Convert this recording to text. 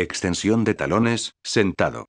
extensión de talones, sentado.